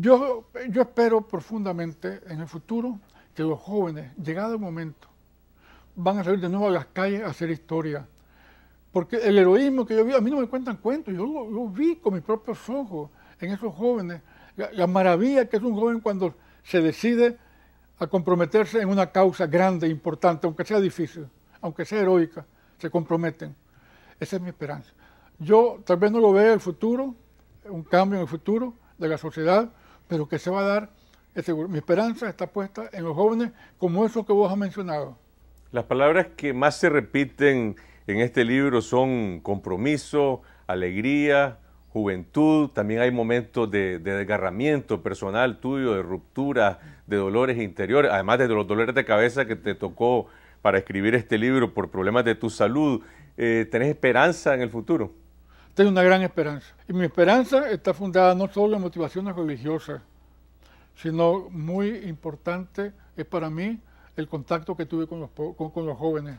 Yo, espero profundamente en el futuro que los jóvenes, llegado el momento, van a salir de nuevo a las calles a hacer historia. Porque el heroísmo que yo vi, a mí no me cuentan cuentos, yo lo, vi con mis propios ojos en esos jóvenes. La, maravilla que es un joven cuando se decide a comprometerse en una causa grande, importante, aunque sea difícil, aunque sea heroica, se comprometen. Esa es mi esperanza. Yo tal vez no lo vea el futuro, un cambio en el futuro de la sociedad, pero que se va a dar, Mi esperanza está puesta en los jóvenes como eso que vos has mencionado. Las palabras que más se repiten en este libro son compromiso, alegría, juventud, también hay momentos de, desgarramiento personal tuyo, de ruptura, de dolores interiores, además de los dolores de cabeza que te tocó para escribir este libro por problemas de tu salud. Eh, ¿Tenés esperanza en el futuro? Tengo una gran esperanza. Y mi esperanza está fundada no solo en motivaciones religiosas, sino muy importante es para mí el contacto que tuve con los, los jóvenes.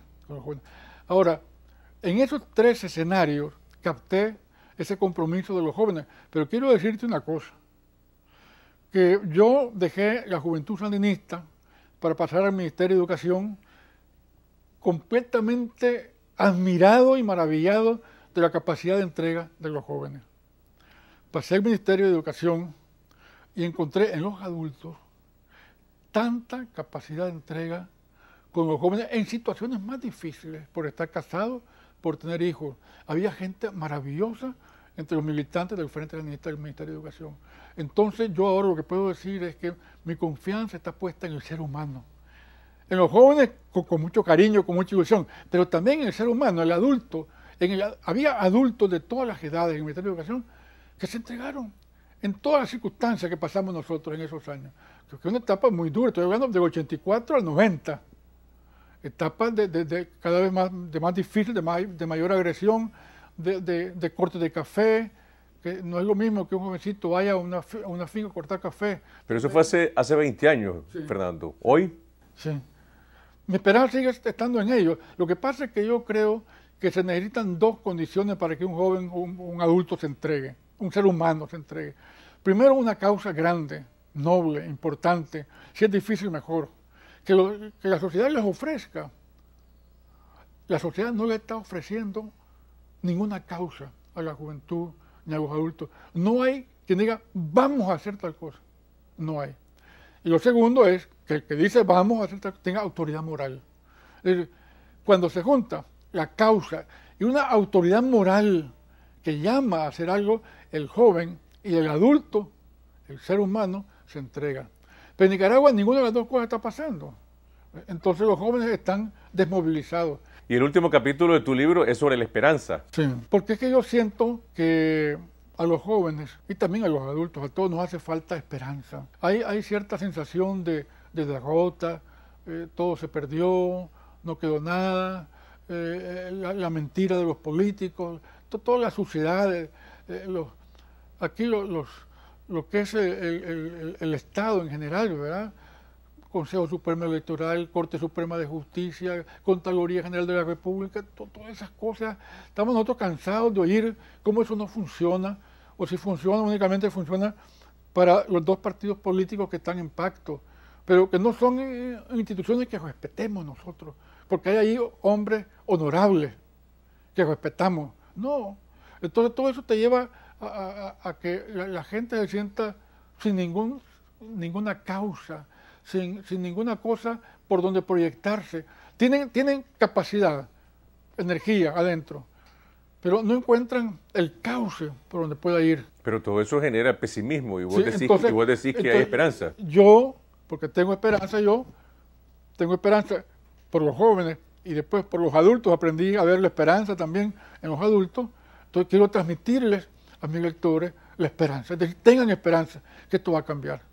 Ahora, en esos tres escenarios capté ese compromiso de los jóvenes, pero quiero decirte una cosa, que yo dejé la juventud sandinista para pasar al Ministerio de Educación completamente admirado y maravillado de la capacidad de entrega de los jóvenes. Pasé al Ministerio de Educación y encontré en los adultos tanta capacidad de entrega con los jóvenes en situaciones más difíciles, por estar casados, por tener hijos. Había gente maravillosa entre los militantes del Frente del Ministerio de Educación. Entonces yo ahora lo que puedo decir es que mi confianza está puesta en el ser humano, en los jóvenes con mucho cariño, con mucha ilusión, pero también en el ser humano, el adulto, había adultos de todas las edades en el Ministerio de Educación que se entregaron en todas las circunstancias que pasamos nosotros en esos años. Creo que una etapa muy dura, estoy hablando del 84 al 90, etapa de, cada vez más, de más difícil, de, mayor agresión, de, corte de café, que no es lo mismo que un jovencito vaya a una, finca a cortar café. Pero eso fue hace, hace 20 años, Fernando. ¿Hoy? Sí. Mi esperanza sigue estando en ello. Lo que pasa es que yo creo que se necesitan dos condiciones para que un joven, un, adulto se entregue, un ser humano se entregue. Primero, una causa grande, noble, importante, si es difícil, mejor, que, que la sociedad les ofrezca. La sociedad no le está ofreciendo ninguna causa a la juventud ni a los adultos. No hay quien diga, vamos a hacer tal cosa. No hay. Y lo segundo es que el que dice, vamos a hacer tal cosa, tenga autoridad moral. Es decir, cuando se junta la causa y una autoridad moral que llama a hacer algo, el joven y el adulto, el ser humano, se entrega. Pero en Nicaragua ninguna de las dos cosas está pasando. Entonces los jóvenes están desmovilizados. Y el último capítulo de tu libro es sobre la esperanza. Sí, porque es que yo siento que a los jóvenes y también a los adultos, a todos nos hace falta esperanza. Hay, hay cierta sensación de, derrota, eh, todo se perdió, no quedó nada, eh, la, mentira de los políticos, todas toda la suciedad, eh, los, aquí lo, los, lo que es el, Estado en general, ¿verdad? Consejo Supremo Electoral, Corte Suprema de Justicia, Contraloría General de la República, todas esas cosas. Estamos nosotros cansados de oír cómo eso no funciona, o si funciona, únicamente funciona para los dos partidos políticos que están en pacto pero que no son eh, instituciones que respetemos nosotros, porque hay ahí hombres honorables que respetamos. No, entonces todo eso te lleva a, que la, gente se sienta sin ningún, ninguna causa, sin, ninguna cosa por donde proyectarse. Tienen, tienen capacidad, energía adentro, pero no encuentran el cauce por donde pueda ir. Pero todo eso genera pesimismo y vos decís, que hay esperanza. Yo porque tengo esperanza yo, tengo esperanza por los jóvenes y después por los adultos, aprendí a ver la esperanza también en los adultos, entonces quiero transmitirles a mis lectores la esperanza, de decir, tengan esperanza que esto va a cambiar.